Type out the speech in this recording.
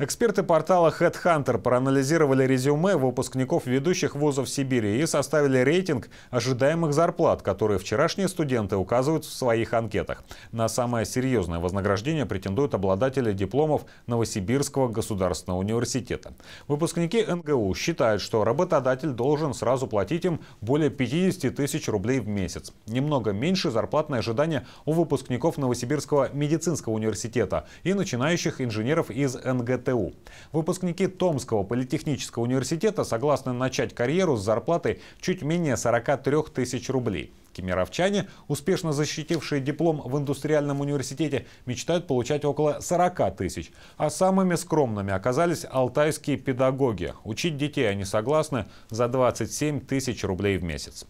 Эксперты портала HeadHunter проанализировали резюме выпускников ведущих вузов Сибири и составили рейтинг ожидаемых зарплат, которые вчерашние студенты указывают в своих анкетах. На самое серьезное вознаграждение претендуют обладатели дипломов Новосибирского государственного университета. Выпускники НГУ считают, что работодатель должен сразу платить им более 50 тысяч рублей в месяц. Немного меньше зарплатное ожидание у выпускников Новосибирского медицинского университета и начинающих инженеров из НГТ. ПТУ. Выпускники Томского политехнического университета согласны начать карьеру с зарплаты чуть менее 43 тысяч рублей. Кемеровчане, успешно защитившие диплом в индустриальном университете, мечтают получать около 40 тысяч. А самыми скромными оказались алтайские педагоги. Учить детей они согласны за 27 тысяч рублей в месяц.